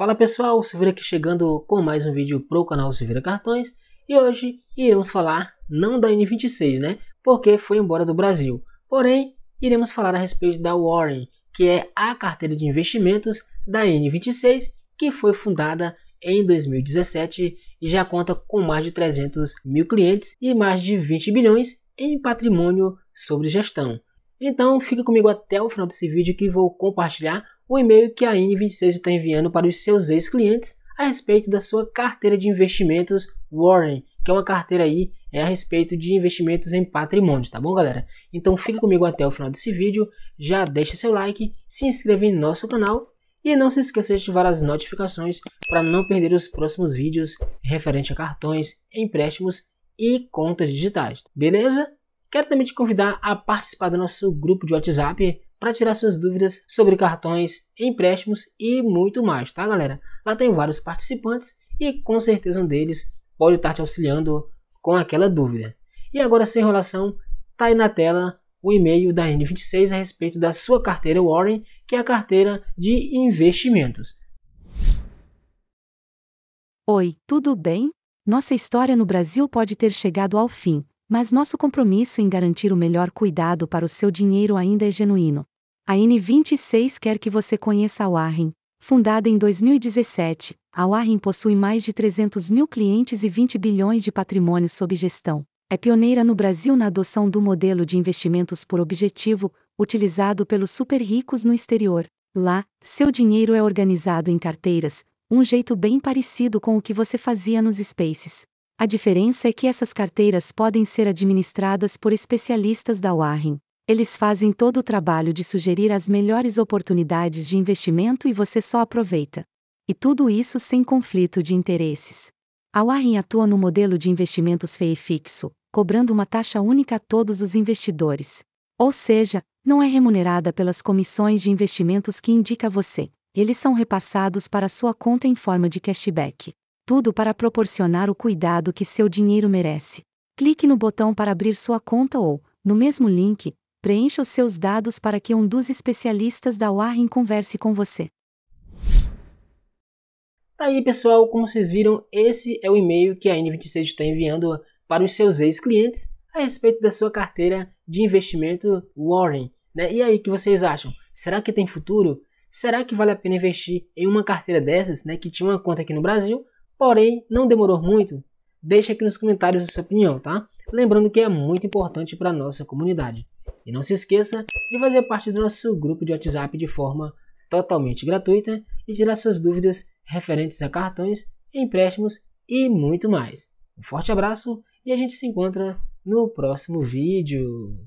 Fala pessoal, Silveira aqui chegando com mais um vídeo para o canal Silveira Cartões e hoje iremos falar não da N26, né? Porque foi embora do Brasil. Porém, iremos falar a respeito da Warren, que é a carteira de investimentos da N26 que foi fundada em 2017 e já conta com mais de 300 mil clientes e mais de 20 bilhões em patrimônio sobre gestão. Então fica comigo até o final desse vídeo que vou compartilhar o e-mail que a IN26 está enviando para os seus ex-clientes a respeito da sua carteira de investimentos Warren, que é uma carteira aí é a respeito de investimentos em patrimônio, tá bom, galera? Então fica comigo até o final desse vídeo, já deixa seu like, se inscreve em nosso canal e não se esqueça de ativar as notificações para não perder os próximos vídeos referente a cartões, empréstimos e contas digitais, beleza? Quero também te convidar a participar do nosso grupo de WhatsApp para tirar suas dúvidas sobre cartões, empréstimos e muito mais, tá galera? Lá tem vários participantes e com certeza um deles pode estar te auxiliando com aquela dúvida. E agora sem enrolação, tá aí na tela o e-mail da N26 a respeito da sua carteira Warren, que é a carteira de investimentos. Oi, tudo bem? Nossa história no Brasil pode ter chegado ao fim, mas nosso compromisso em garantir o melhor cuidado para o seu dinheiro ainda é genuíno. A N26 quer que você conheça a Warren. Fundada em 2017, a Warren possui mais de 300 mil clientes e 20 bilhões de patrimônio sob gestão. É pioneira no Brasil na adoção do modelo de investimentos por objetivo, utilizado pelos super ricos no exterior. Lá, seu dinheiro é organizado em carteiras, um jeito bem parecido com o que você fazia nos Spaces. A diferença é que essas carteiras podem ser administradas por especialistas da Warren. Eles fazem todo o trabalho de sugerir as melhores oportunidades de investimento e você só aproveita. E tudo isso sem conflito de interesses. A Warren atua no modelo de investimentos FEI fixo, cobrando uma taxa única a todos os investidores. Ou seja, não é remunerada pelas comissões de investimentos que indica você. Eles são repassados para sua conta em forma de cashback tudo para proporcionar o cuidado que seu dinheiro merece. Clique no botão para abrir sua conta ou, no mesmo link, preencha os seus dados para que um dos especialistas da Warren converse com você. Tá aí, pessoal, como vocês viram, esse é o e-mail que a N26 está enviando para os seus ex-clientes a respeito da sua carteira de investimento Warren. Né? E aí, o que vocês acham? Será que tem futuro? Será que vale a pena investir em uma carteira dessas, né, que tinha uma conta aqui no Brasil, Porém, não demorou muito? Deixa aqui nos comentários a sua opinião, tá? Lembrando que é muito importante para a nossa comunidade. E não se esqueça de fazer parte do nosso grupo de WhatsApp de forma totalmente gratuita e tirar suas dúvidas referentes a cartões, empréstimos e muito mais. Um forte abraço e a gente se encontra no próximo vídeo.